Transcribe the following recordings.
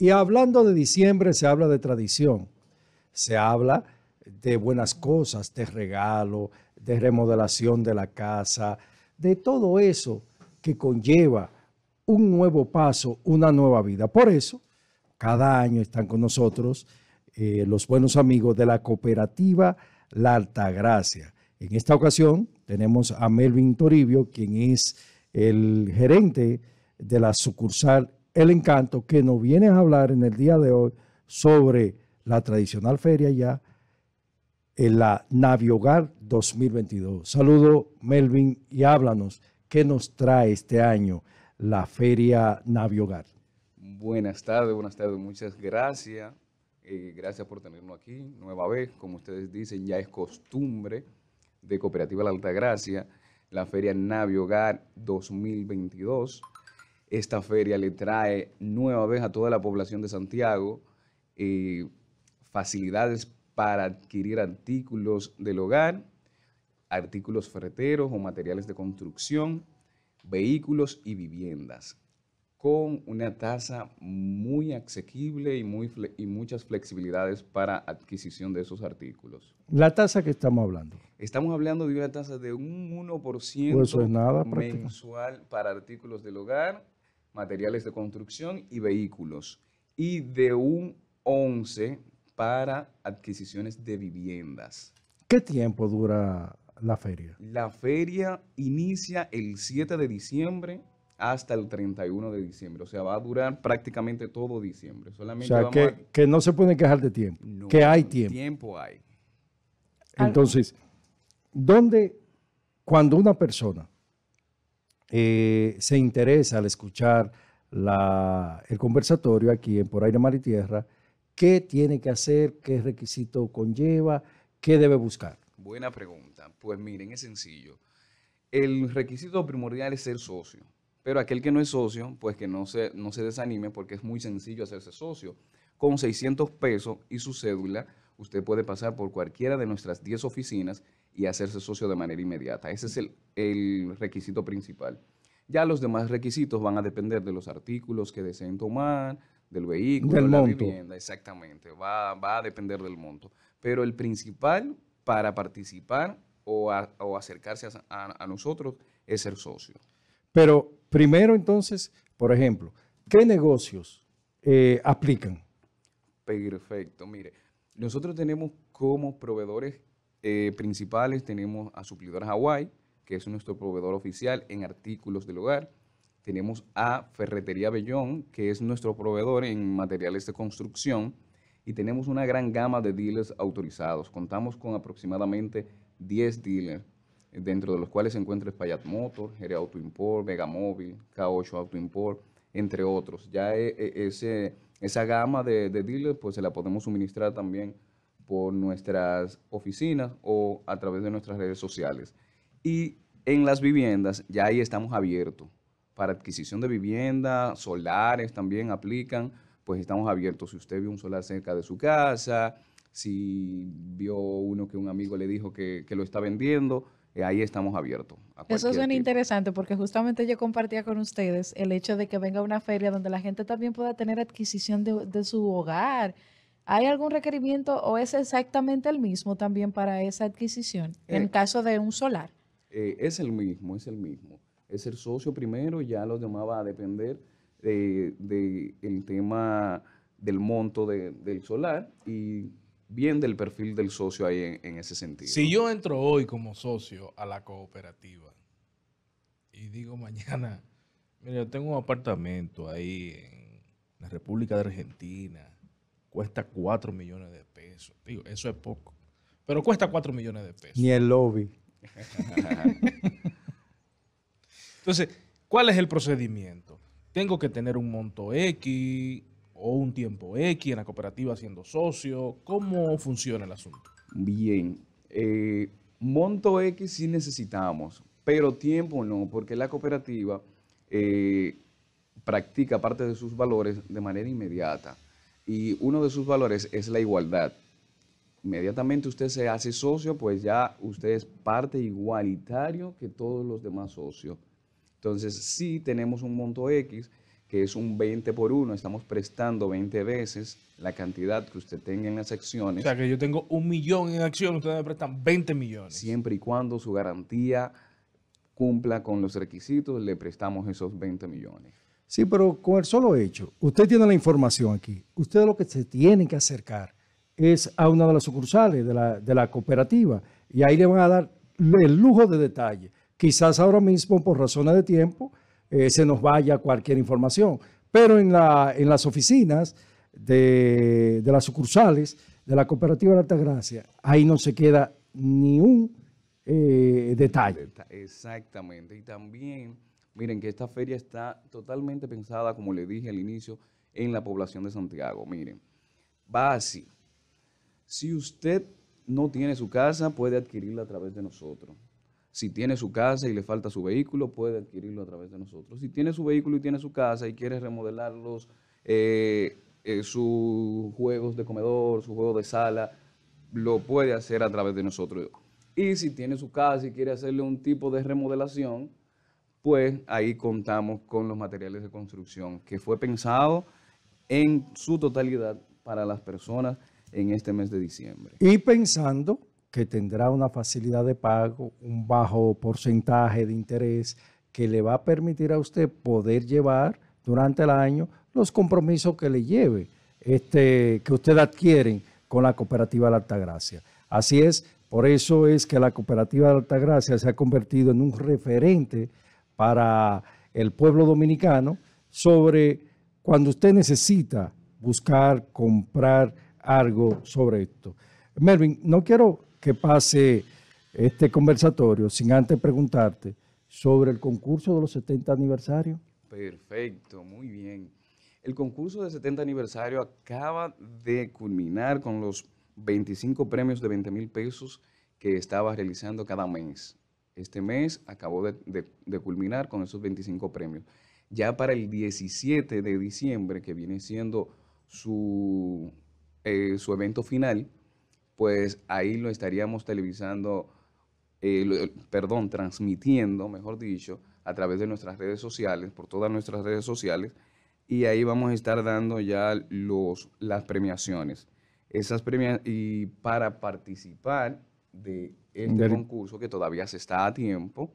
Y hablando de diciembre, se habla de tradición, se habla de buenas cosas, de regalo, de remodelación de la casa, de todo eso que conlleva un nuevo paso, una nueva vida. Por eso, cada año están con nosotros eh, los buenos amigos de la cooperativa La Altagracia. En esta ocasión tenemos a Melvin Toribio, quien es el gerente de la sucursal el encanto que nos viene a hablar en el día de hoy sobre la tradicional feria ya en la Hogar 2022. Saludo Melvin y háblanos qué nos trae este año la feria Hogar? Buenas tardes, buenas tardes, muchas gracias. Eh, gracias por tenernos aquí nueva vez. Como ustedes dicen, ya es costumbre de Cooperativa La Gracia la Feria Naviogar 2022 esta feria le trae nueva vez a toda la población de Santiago eh, facilidades para adquirir artículos del hogar, artículos ferreteros o materiales de construcción, vehículos y viviendas, con una tasa muy asequible y, muy y muchas flexibilidades para adquisición de esos artículos. ¿La tasa que estamos hablando? Estamos hablando de una tasa de un 1% pues mensual para artículos del hogar materiales de construcción y vehículos, y de un 11 para adquisiciones de viviendas. ¿Qué tiempo dura la feria? La feria inicia el 7 de diciembre hasta el 31 de diciembre. O sea, va a durar prácticamente todo diciembre. Solamente o sea, que, no se pueden quejar de tiempo. que hay tiempo. Tiempo hay. Entonces, ¿dónde, cuando una persona eh, se interesa al escuchar el conversatorio aquí en Por Aire, Mar y Tierra, qué tiene que hacer, qué requisito conlleva, qué debe buscar. Buena pregunta. Pues miren, es sencillo. El requisito primordial es ser socio, pero aquel que no es socio, pues que no se, no se desanime porque es muy sencillo hacerse socio. Con 600 pesos y su cédula, usted puede pasar por cualquiera de nuestras 10 oficinas y hacerse socio de manera inmediata. Ese es el, requisito principal. Ya los demás requisitos van a depender de los artículos que deseen tomar, del vehículo, del de la exactamente. Va, a depender del monto. Pero el principal para participar o, acercarse a, nosotros es ser socio. Pero primero entonces, por ejemplo, ¿qué negocios eh, aplican? Perfecto, mire, nosotros tenemos como proveedores eh, principales tenemos a Suplidor Hawaii, que es nuestro proveedor oficial en artículos del hogar. Tenemos a Ferretería Bellón, que es nuestro proveedor en materiales de construcción. Y tenemos una gran gama de dealers autorizados. Contamos con aproximadamente 10 dealers, dentro de los cuales se encuentra Payat Motor, Gere Auto Import, Mega Móvil, K8 Auto Import, entre otros. Ya eh, eh, ese, esa gama de, de dealers pues, se la podemos suministrar también por nuestras oficinas o a través de nuestras redes sociales. Y en las viviendas ya ahí estamos abiertos. Para adquisición de vivienda, solares también aplican, pues estamos abiertos. Si usted vio un solar cerca de su casa, si vio uno que un amigo le dijo que, lo está vendiendo, eh, ahí estamos abiertos. Eso suena interesante porque justamente yo compartía con ustedes el hecho de que venga una feria donde la gente también pueda tener adquisición de su hogar ¿Hay algún requerimiento o es exactamente el mismo también para esa adquisición en eh, caso de un solar? Eh, es el mismo, es el mismo. Es el socio primero, ya lo llamaba a depender del de, el tema del monto del solar y bien del perfil del socio ahí en, ese sentido. Si yo entro hoy como socio a la cooperativa y digo mañana, mira, yo tengo un apartamento ahí en la República de Argentina, cuesta 4 millones de pesos. Digo, eso es poco. Pero cuesta 4 millones de pesos. Ni el lobby. Entonces, ¿cuál es el procedimiento? Tengo que tener un monto X o un tiempo X en la cooperativa siendo socio. ¿Cómo funciona el asunto? Bien. Eh, monto X sí necesitamos, pero tiempo no, porque la cooperativa eh, practica parte de sus valores de manera inmediata y uno de sus valores es la igualdad. Inmediatamente usted se hace socio, pues ya usted es parte igualitario que todos los demás socios. Entonces, si sí, tenemos un monto X, que es un 20 por 1, estamos prestando 20 veces la cantidad que usted tenga en las acciones. O sea, que yo tengo un millón en acciones, ustedes me prestan 20 millones. Siempre y cuando su garantía cumpla con los requisitos, le prestamos esos 20 millones. Sí, pero con el solo hecho, usted tiene la información aquí. Usted lo que se tiene que acercar es a una de las sucursales de la, de la cooperativa y ahí le van a dar el lujo de detalle. Quizás ahora mismo, por razones de tiempo, eh, se nos vaya cualquier información, pero en, la, en las oficinas de, de, las sucursales de la cooperativa de Altagracia, ahí no se queda ni un eh, detalle. Exactamente, y también Miren que esta feria está totalmente pensada, como le dije al inicio, en la población de Santiago. Miren, va así. Si usted no tiene su casa, puede adquirirla a través de nosotros. Si tiene su casa y le falta su vehículo, puede adquirirlo a través de nosotros. Si tiene su vehículo y tiene su casa y quiere remodelar eh, eh, sus juegos de comedor, su juego de sala, lo puede hacer a través de nosotros. Y si tiene su casa y quiere hacerle un tipo de remodelación, pues ahí contamos con los materiales de construcción, que fue pensado en su totalidad para las personas en este mes de diciembre. Y pensando que tendrá una facilidad de pago, un bajo porcentaje de interés que le va a permitir a usted poder llevar durante el año los compromisos que le lleve, este, que usted adquiere con la cooperativa de la Altagracia. Así es, por eso es que la cooperativa de Altagracia se ha convertido en un referente para el pueblo dominicano sobre cuando usted necesita buscar, comprar algo sobre esto. Melvin, no quiero que pase este conversatorio sin antes preguntarte sobre el concurso de los 70 aniversarios. Perfecto, muy bien. El concurso de 70 aniversario acaba de culminar con los 25 premios de 20 mil pesos que estaba realizando cada mes. Este mes acabó de, culminar con esos 25 premios. Ya para el 17 de diciembre, que viene siendo su, eh, su evento final, pues ahí lo estaríamos televisando, eh, perdón, transmitiendo, mejor dicho, a través de nuestras redes sociales, por todas nuestras redes sociales, y ahí vamos a estar dando ya los, las premiaciones. Esas y para participar de este concurso, que todavía se está a tiempo,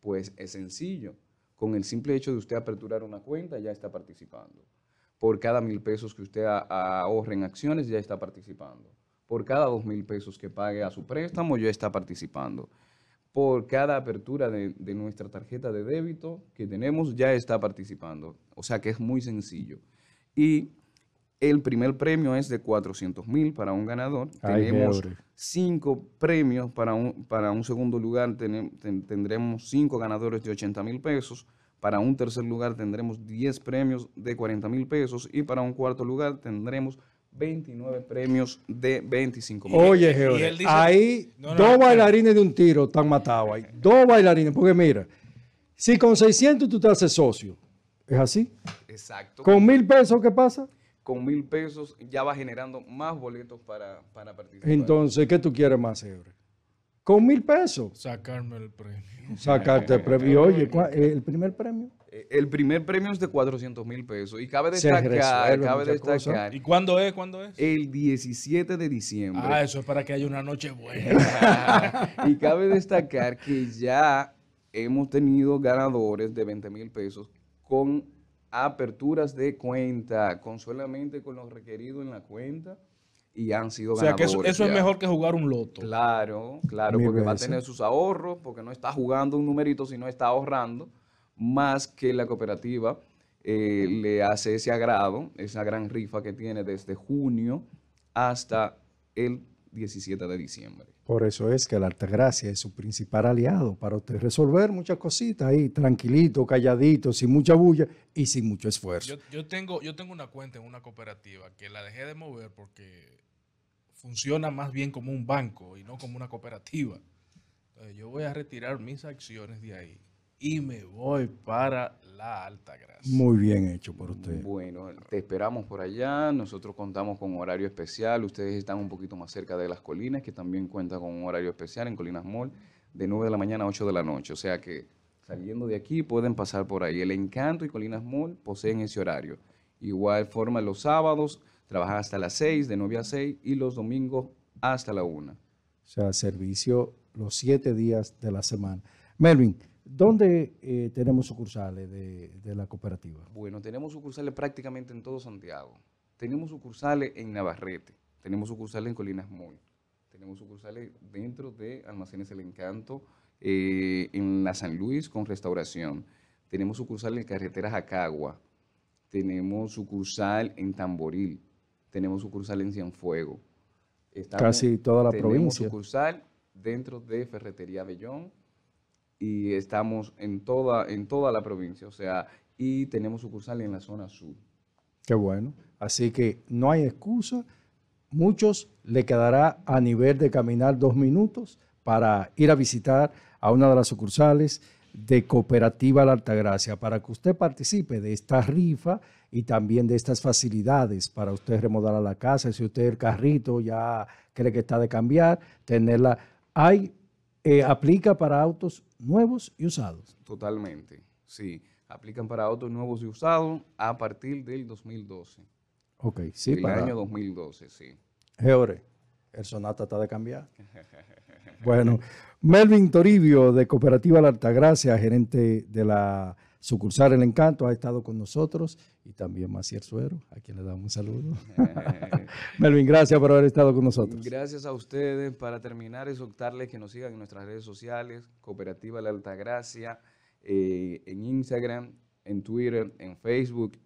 pues es sencillo. Con el simple hecho de usted aperturar una cuenta, ya está participando. Por cada mil pesos que usted ahorre en acciones, ya está participando. Por cada dos mil pesos que pague a su préstamo, ya está participando. Por cada apertura de, de nuestra tarjeta de débito que tenemos, ya está participando. O sea que es muy sencillo. Y el primer premio es de 400 mil para un ganador. tenemos cinco premios para un, para un segundo lugar. tendremos cinco ganadores de 80 mil pesos. Para un tercer lugar tendremos 10 premios de 40 mil pesos. Y para un cuarto lugar tendremos 29 premios de 25 mil. Oye, Georges, ahí dos bailarines de un tiro están matados ahí. Dos bailarines, porque mira, si con 600 tú te haces socio, ¿es así? Exacto. ¿Con mil pesos qué pasa? con mil pesos ya va generando más boletos para, para participar. Entonces, ¿qué tú quieres más, Ebre? Con mil pesos. Sacarme el premio. Sacarte el premio. Oye, ¿el primer premio? Eh, el primer premio es de 400 mil pesos. Y cabe destacar, cabe destacar. ¿Y cuándo es? ¿Cuándo es? El 17 de diciembre. Ah, eso es para que haya una noche buena. y cabe destacar que ya hemos tenido ganadores de 20 mil pesos con aperturas de cuenta con solamente con lo requerido en la cuenta y han sido ganadores. O sea, que eso, es mejor que jugar un loto. Claro, claro, porque va a tener sus ahorros, porque no está jugando un numerito, sino está ahorrando, más que la cooperativa eh, le hace ese agrado, esa gran rifa que tiene desde junio hasta el 17 de diciembre. Por eso es que la Altagracia es su principal aliado para usted resolver muchas cositas ahí, tranquilito, calladito, sin mucha bulla y sin mucho esfuerzo. Yo, tengo, yo tengo una cuenta en una cooperativa que la dejé de mover porque funciona más bien como un banco y no como una cooperativa. Entonces, yo voy a retirar mis acciones de ahí y me voy para la Alta Gracia. Muy bien hecho por usted. Bueno, te esperamos por allá. Nosotros contamos con horario especial. Ustedes están un poquito más cerca de las colinas, que también cuenta con un horario especial en Colinas Mall, de 9 de la mañana a 8 de la noche. O sea que saliendo de aquí pueden pasar por ahí. El Encanto y Colinas Mall poseen ese horario. Igual forma los sábados, trabajan hasta las 6, de 9 a 6, y los domingos hasta la 1. O sea, servicio los siete días de la semana. Melvin, ¿Dónde eh, tenemos sucursales de, la cooperativa? Bueno, tenemos sucursales prácticamente en todo Santiago. Tenemos sucursales en Navarrete, tenemos sucursales en Colinas Muy, tenemos sucursales dentro de Almacenes El Encanto, eh, en la San Luis con restauración, tenemos sucursales en Carreteras Jacagua, tenemos sucursal en Tamboril, tenemos sucursal en Cienfuego. Casi toda la provincia. Tenemos sucursal dentro de Ferretería Bellón, y estamos en toda, en toda la provincia, o sea, y tenemos sucursal en la zona sur. Qué bueno. Así que no hay excusa. Muchos le quedará a nivel de caminar dos minutos para ir a visitar a una de las sucursales de Cooperativa La Altagracia para que usted participe de esta rifa y también de estas facilidades para usted remodelar la casa. Si usted el carrito ya cree que está de cambiar, tenerla. Hay eh, aplica para autos nuevos y usados. Totalmente, sí. Aplican para autos nuevos y usados a partir del 2012. Ok, sí. El año 2012, sí. Geore, el Sonata está de cambiar. bueno, Melvin Toribio de Cooperativa La Altagracia, gerente de la Sucursal El Encanto ha estado con nosotros y también Maciel Suero, a quien le damos un saludo. Melvin, gracias por haber estado con nosotros. Gracias a ustedes. Para terminar, es optarles que nos sigan en nuestras redes sociales, Cooperativa La Altagracia, eh, en Instagram, en Twitter, en Facebook,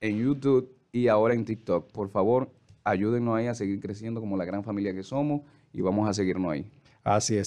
en YouTube y ahora en TikTok. Por favor, ayúdennos ahí a seguir creciendo como la gran familia que somos y vamos a seguirnos ahí. Así es.